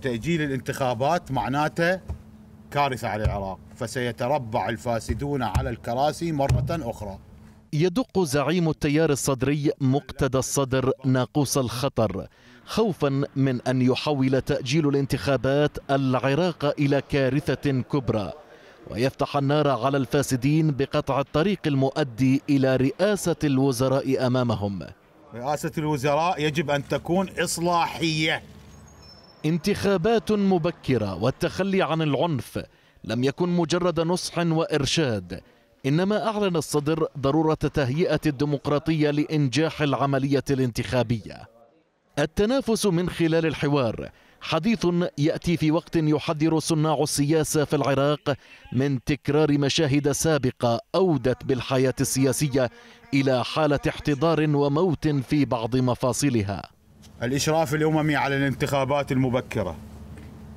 تأجيل الانتخابات معناته كارثة على العراق فسيتربع الفاسدون على الكراسي مرة أخرى يدق زعيم التيار الصدري مقتدى الصدر ناقوس الخطر خوفا من أن يحول تأجيل الانتخابات العراق إلى كارثة كبرى ويفتح النار على الفاسدين بقطع الطريق المؤدي إلى رئاسة الوزراء أمامهم رئاسة الوزراء يجب أن تكون إصلاحية انتخابات مبكرة والتخلي عن العنف لم يكن مجرد نصح وإرشاد إنما أعلن الصدر ضرورة تهيئة الديمقراطية لإنجاح العملية الانتخابية التنافس من خلال الحوار حديث يأتي في وقت يحذر صناع السياسة في العراق من تكرار مشاهد سابقة أودت بالحياة السياسية إلى حالة احتضار وموت في بعض مفاصلها الإشراف الأممي على الانتخابات المبكرة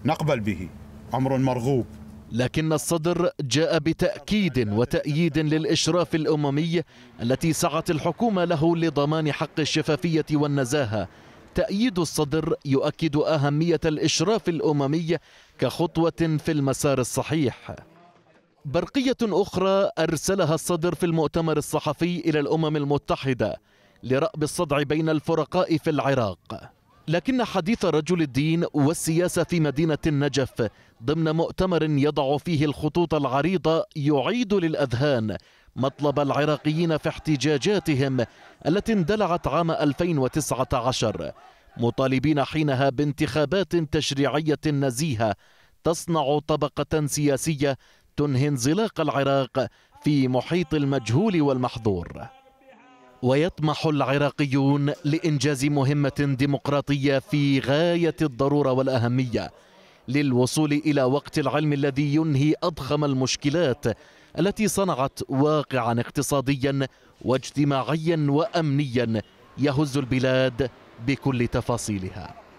نقبل به أمر مرغوب لكن الصدر جاء بتأكيد وتأييد للإشراف الأممي التي سعت الحكومة له لضمان حق الشفافية والنزاهة تأييد الصدر يؤكد أهمية الإشراف الأممي كخطوة في المسار الصحيح برقية أخرى أرسلها الصدر في المؤتمر الصحفي إلى الأمم المتحدة لرأب الصدع بين الفرقاء في العراق لكن حديث رجل الدين والسياسة في مدينة النجف ضمن مؤتمر يضع فيه الخطوط العريضة يعيد للأذهان مطلب العراقيين في احتجاجاتهم التي اندلعت عام 2019 مطالبين حينها بانتخابات تشريعية نزيهة تصنع طبقة سياسية تنهي انزلاق العراق في محيط المجهول والمحظور ويطمح العراقيون لإنجاز مهمة ديمقراطية في غاية الضرورة والأهمية للوصول إلى وقت العلم الذي ينهي أضخم المشكلات التي صنعت واقعا اقتصاديا واجتماعيا وأمنيا يهز البلاد بكل تفاصيلها